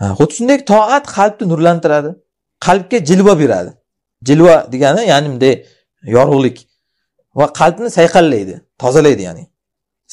xuddi shunday toat qalbni nurlantiradi qalbga jilva beradi jilva degani ya'ni bunday yorug'lik va qalbni sayqallaydi tozalaydi ya'ni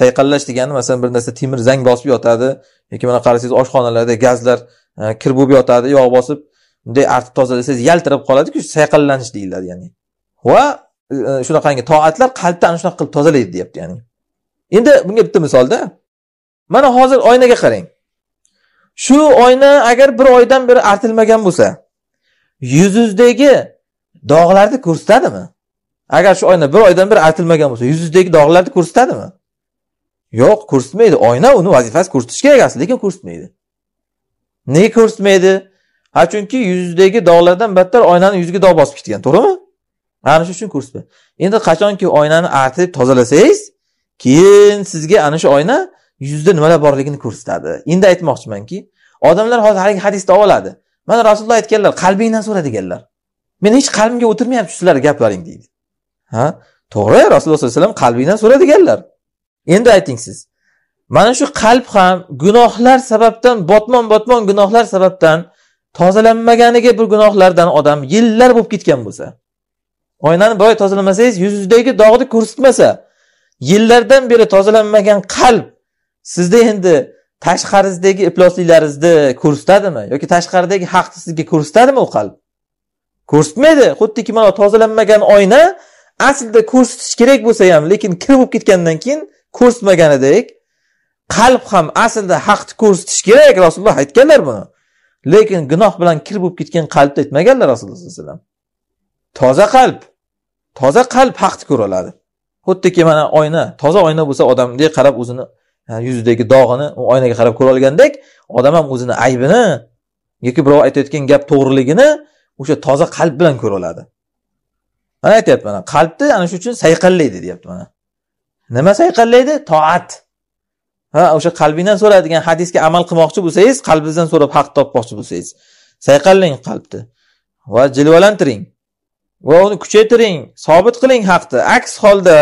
sayqallash degani masalan bir narsa temir zang bosib yotadi yoki mana qarasangiz oshxonalarda gazlar e, kir bo'lib yotadi yog' bosib bunday artib tozalasangiz yaltirab qoladiku sayqallanish deyiladi ya'ni va e, e, shunaqangi toatlar qalbni ana shunaqa qilib tozalaydi deyapti ya'ni endi bunga bitta misolda mana hozir oynaga qarang shu oyna agar bir oydan beri artilmagan bo'lsa yuzingizdagi dog'larni ko'rsatadimi agar shu oyna bir oydan beri artilmagan bo'lsa yuzingizdagi dog'larni ko'rsatadimi yo'q ko'rsatmaydi oyna uni vazifasi ko'rsatish kerak aslida lekin ko'rsatmaydi nega ko'rsatmaydi ha chunki yuzdagi dog'lardan battar oynani yuziga dog' bosib ketgan to'g'rimi ana shu uchun ko'rsatmaydi endi qachonki oynani artib tozalasangiz keyin sizga ana shu oyna yuzda nimalar borligini ko'rsatadi endi aytmoqchimanki odamlar hozir haligi olib oladi mana rasululloh aytganlar qalbingdan so'ra deganlar meni hech qalbimga o'tirmayapti sizlarni gaplaring deydi ha to'g'ri rasululloh sollallohu alayhi vasallam qalbingdan so'ra deganlar endi ayting siz mana shu qalb ham gunohlar sababdan botmon botmon gunohlar sababdan tozalanmaganiga bir gunohlardan odam yillar bo'lib ketgan bo'lsa oynani boya tozalamasangiz yuzingizdagi dog'ni ko'rsatmasa yillardan beri tozalanmagan qalb sizda endi tashqarizdagi iflosliklaringizni ko'rsatadimi yoki tashqaridagi haqni sizga ko'rsatadimi u qalb ko'rsatmaydi xuddiki mana tozalanmagan oyna aslida ko'rsatish kerak bo'lsa ham lekin kir bo'lib ketgandan keyin ko'rsatmaganidek qalb ham aslida haqni ko'rsatish kerak rasululloh aytganlar buni lekin gunoh bilan kir bo'lib ketgan qalbni aytmaganlar rasululloh sallallohu alayhi vasallam toza qalb toza qalb haqni ko'ra oladi xuddiki mana oyna toza oyna bo'lsa odamga qarab o'zini yuzidagi dog'ini u oynaga qarab ko'ra olgandek odam ham o'zini aybini yoki birov aytayotgan gap to'g'riligini o'sha toza qalb bilan ko'ra oladi mana aytyapti mana qalbni ana shu uchun sayqallaydi deyapti mana nima sayqallaydi toat ha o'sha qalbingdan so'radigan hadisga amal qilmoqchi bo'lsangiz qalbingizdan so'rab haq topmoqchi bo'lsangiz sayqallang qalbni va jilvalantiring va uni kuchaytiring sobit qiling haqni aks holda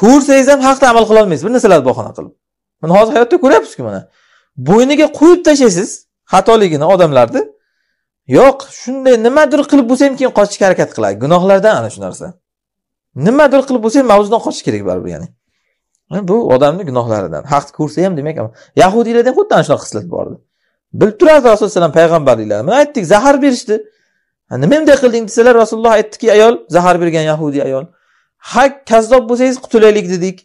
ko'rsangiz ham haqda amal qilolmaysiz bir narsalarni bahona qilib Mana hozir hayotda ko'ryapsiz-ku mana. Bo'yniga qo'yib tashlaysiz xatoligini odamlarni. Yo'q, shunday nimadir qilib bo'lsa ham keyin qochishga harakat qiladi. Gunohlardan ana shu narsa. Nimadir qilib bo'lsa ham mavzudan qochish kerak baribir, ya'ni. Bu odamning gunohlaridan. Haqni ko'rsa ham demak, yahudiylarda ham xuddi ana shunaqa xislat bor edi. Bilib turardi Rasululloh payg'ambarliklari. Mana aytdik, zahar berishdi. Nima bunday qilding desalar, Rasululloh aytdiki, ayol zahar bergan yahudiy ayol. ha kazzob bo'lsangiz qutulaylik dedik.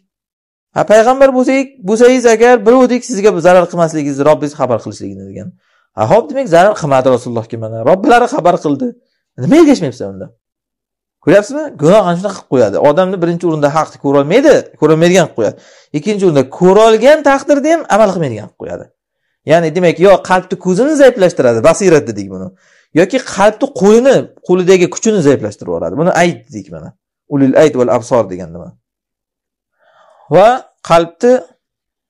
a payg'ambar bo'lsak bo'lsangiz agar birovdek sizga zarar qilmasligingizni robbingiz xabar qilishligini degan a ho'p demak zarar qilmadi rasulullohga mana robbilari xabar qildi nima ergashmayapsan unda ko'ryapsizmi gunoh ana shunaqa qilib qo'yadi odamni birinchi o'rinda haqni ko'rolmaydi ko'rolmaydigan qilib qo'yadi ikkinchi o'rinda ko'rolgan taqdirda ham amal qilmaydigan qilib qo'yadi ya'ni demak yo qalbni ko'zini zaiflashtiradi basirat dedik buni yoki qalbni qo'lini qo'lidagi kuchini zaiflashtirib yuboradi buni ayt dedik mana ulil ayt val absor degan nima va qalbni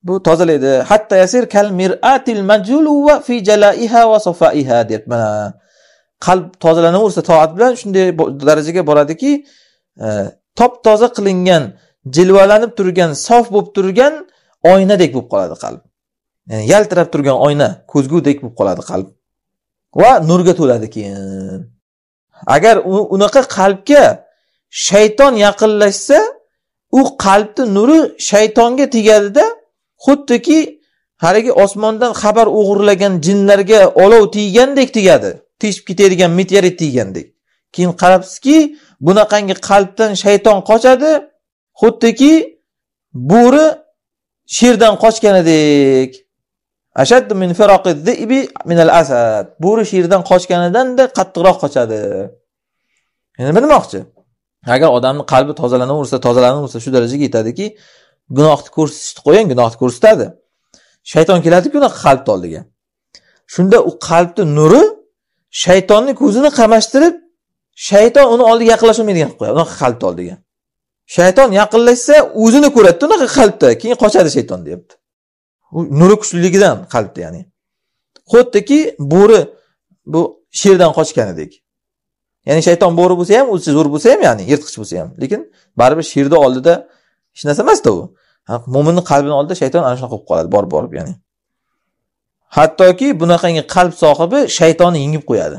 bu tozalaydi hatta yasir kal miratil majulu va fi jalaiha va safaiha deb mana qalb tozalanaversa toat bilan shunday darajaga boradiki e, top toza qilingan jilvalanib turgan sof bo'lib turgan oynadek bo'lib qoladi qalb ya'ni yaltirab turgan oyna ko'zgudek bo'lib qoladi qalb va nurga to'ladi keyin agar unaqa qalbga shayton yaqinlashsa u qalbni nuri shaytonga tegadida xuddiki haligi osmondan xabar o'g'irlagan jinlarga olov tiygandek tegadi teshib ketadigan meteorit tiygandek keyin qarabsizki bunaqangi qalbdan shayton qochadi xuddiki bo'ri sherdan qochganidek min asad bo'ri sherdan qochganidan qattiqroq qochadi endi nima demoqchi agar odamni qalbi tozalanaversa tozalanaversa shu darajaga yetadiki gunohni ko'rsatishni qo'ying gunohni ko'rsatadi shayton keladiku qalbni oldiga shunda u qalbni nuri shaytonni ko'zini qamashtirib shayton uni oldiga yaqinlasha olmaydigan qilib qo'yadi unaqa qalbni oldiga shayton yaqinlashsa o'zini ko'radida unaqa qalbda keyin qochadi shayton deyapti u nuri kuchliligidan qalbda ya'ni xuddiki bo'ri bu sherdan qochganidek ya'ni shayton bo'ri bo'lsa ham o'zicha zo'r bo'lsa ham ya'ni yirtqich bo'lsa ham lekin baribir sherni oldida hech narsa emasda u mo'minni qalbini oldida shayton ana shunaqa bo'lib qoladi borib borib ya'ni hattoki bunaqangi qalb sohibi shaytonni yengib qo'yadi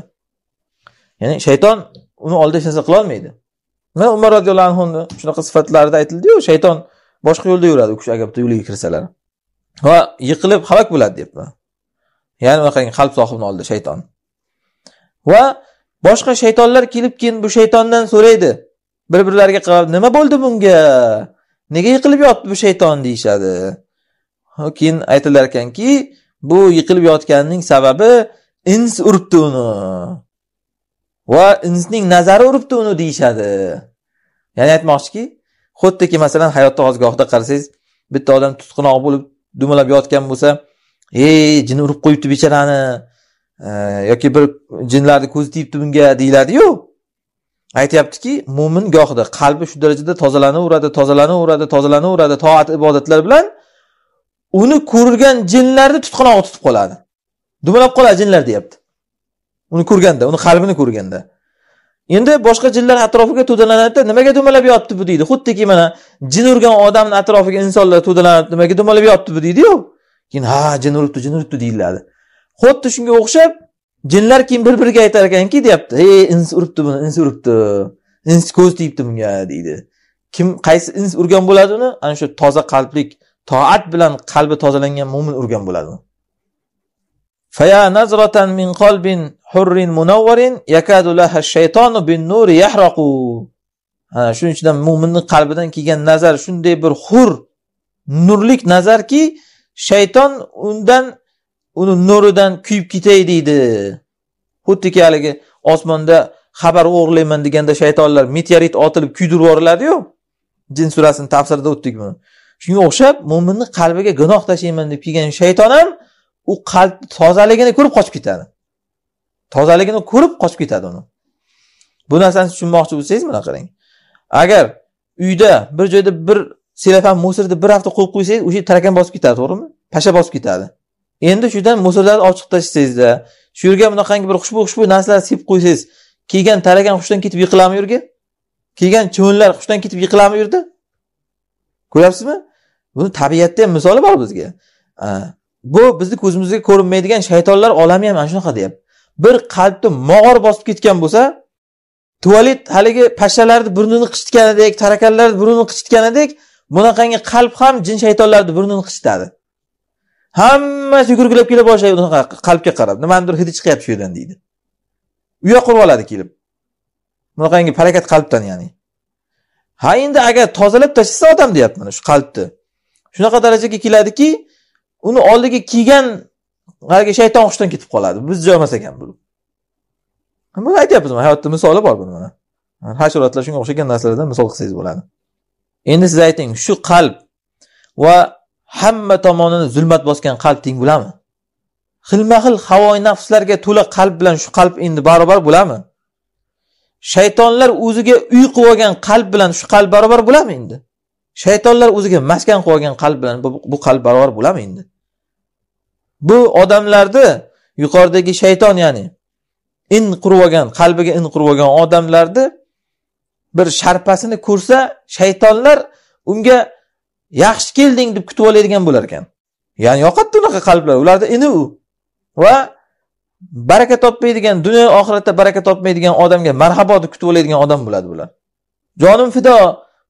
ya'ni shayton uni oldida hech narsa qilolmaydi mana umar roziyallohu anhuni shunaqa sifatlarida aytildiyu shayton boshqa yo'lda yuradi u kishi agar bitta yo'liga kirsalar va yiqilib halok bo'ladi deyapman ya'ni unaqangi qalb sohibini oldida shayton va boshqa shaytonlar kelib keyin bu shaytondan so'raydi bir birlariga qarab nima bo'ldi bunga nega yiqilib yotdi bu shayton deyishadi keyin aytilar ekanki bu yiqilib yotganining sababi ins uribdi uni va insning nazari uribdi uni deyishadi ya'ni aytmoqchiki xuddiki masalan hayotda ozgohda qarasangiz bitta odam tutqunoq bo'lib dumalab yotgan bo'lsa ey jin urib qo'yibdi bechorani yoki bir jinlarni ko'zi tiyibdi bunga deyiladiyu aytyaptiki mo'min gohida qalbi shu darajada tozalanaveradi tozalanaveradi tozalanaveradi toat ibodatlar bilan uni ko'rgan jinlarni tutqanog'i tutib qoladi dumalab qoladi jinlar deyapti uni ko'rganda uni qalbini ko'rganda endi boshqa jinlar atrofiga to'dalanadida nimaga dumalab yotibdi bu deydi xuddiki mana jin urgan odamni atrofiga insonlar to'dalanib nimaga dumalab yotibdi bu deydiyu keyin ha jin uribdi jin uribdi deyiladi xuddi shunga o'xshab jinlar keyin bir biriga aytar ekanki deyapti ey ins uribdi buni ins uribdi ins ko'z tegibdi bunga deydi kim qaysi ins urgan bo'ladi uni ana shu toza qalblik toat bilan qalbi tozalangan mo'min urgan bo'ladi nazratan min qalbin hurrin حر منور laha لها bin nuri yahraqu ana shuning ichidan mo'minni qalbidan kelgan nazar shunday bir hur nurlik nazarki shayton undan uni nuridan kuyib ketay deydi xuddiki haligi osmonda xabar o'g'irlayman deganda shaytonlar meteorit otilib kuydirib yuboriladi jin surasini tafsirida o'tdik buni shunga o'xshab mo'minni qalbiga gunoh tashlayman deb kelgan shayton ham u qalb tozaligini ko'rib qochib ketadi tozaligini ko'rib qochib ketadi uni bu narsani tushunmoqchi bo'lsangiz mana qarang agar uyda bir joyda bir selofan musirni bir hafta qo'yib qo'ysangiz o'sha tarakan bosib ketadi to'g'rimi pasha bosib ketadi endi shu yerdan mo'sorlarni olib tashlasangizda shu yerga bunaqangi bir xushbo'y xushbu narsalar sepib qo'ysangiz kelgan taragan qushdan ketib yiqiladimi u yerga kelgan chivinlar qushdan ketib yiqiladimi u yerda ko'ryapsizmi buni tabiatda ham misoli bor bizga bu bizni ko'zimizga ko'rinmaydigan shaytonlar olami ham ana shunaqa deyapti bir qalbni mog'or bosib ketgan bo'lsa tualet haligi pashshalarni burnini qichitganidek tarakanlarni burnini qichitganidek bunaqangi qalb ham jin shaytonlarni burnini qichitadi hammasi yugurgilab kela boshlaydi unaqa qalbga qarab nimanidir hidi chiqyapti shu yerdan deydi u yoqqa qilib oladi kelib bunaqangi parakat qalbdan ya'ni ha endi agar tozalab tashlasa odam deyapti mana shu qalbni shunaqa darajaga keladiki uni oldiga kiygan haligi shayton hushdan ketib qoladi biz joymas ekan bu buni aytyapmiz hayotda misoli bor buni mana hashoratlar shunga o'xshagan narsalardan misol qilsangiz bo'ladi endi siz ayting shu qalb va hamma tomonini zulmat bosgan qalb teng bo'lami xilma xil havoi nafslarga to'la qalb bilan shu qalb endi barobar bo'lami shaytonlar o'ziga uy qilib olgan qalb bilan shu qalb barobar bo'lami endi shaytonlar o'ziga maskan qilib olgan qalb bilan bu qalb barobar bo'lami endi bu odamlarni yuqoridagi shayton ya'ni in qurib olgan qalbiga in qurib olgan odamlarni bir sharpasini ko'rsa shaytonlar unga yaxshi kelding deb kutib oladigan bo'lar ekan ya'ni yoqadi unaqa qalblar ularda ini u va baraka topmaydigan dunyo oxiratda baraka topmaydigan odamga marhabo deb kutib oladigan odam bo'ladi bular jonim fido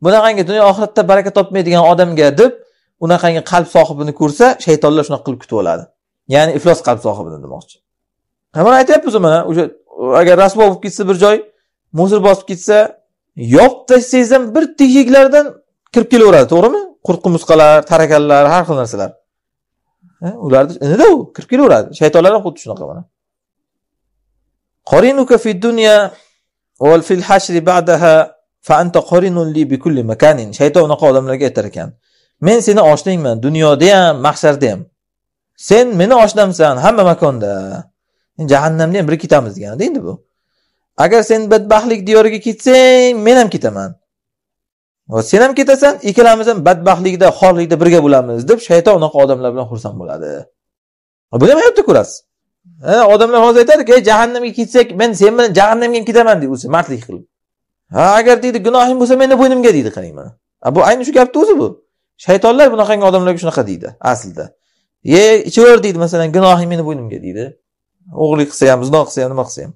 bunaqangi dunyo oxiratda baraka topmaydigan odamga deb unaqangi qalb sohibini ko'rsa shaytonlar shunaqa qilib kutib oladi ya'ni iflos qalb sohibini demoqchi mana aytyapmiz mana o'sha agar rasvo bo'lib ketsa bir joy musr bosib ketsa tashlasangiz ham bir teshiklardan kirib kelaveradi to'g'rimi qurqi musqalar tarakanlar har xil narsalar ularni inida u kirib kelaveradi shaytonlar ham xuddi shunaqa mana qorinuka fi dunya wal fil hashri ba'daha fa anta qorinun li bi kulli makanin shayton unaqa odamlarga aytar ekan men seni oshningman dunyoda ham mahsharda ham sen meni oshnamsan hamma makonda jahannamda ham bir ketamiz deganida endi bu agar sen badbaxtlik diyoriga ketsang men ham ketaman sen ham ketasan ikkalamiz ham badbaxtlikda xorlikda birga bo'lamiz deb shayton unaqa odamlar bilan xursand bo'ladi buni ham hayotda ko'rasiz odamlar hozir aytadiki ey jahannamga ketsak men sen bilan jahannamga ham ketaman deydi o'zi mardlik qilib ha agar deydi gunohing bo'lsa meni bo'ynimga deydi qarang mana bu ayni shu gapni o'zi bu shaytonlar bunaqangi odamlarga shunaqa deydi aslida ye ichaver deydi masalan gunohing meni bo'ynimga deydi o'g'irlik qilsa ham zino qilsa ham nima qilsa ham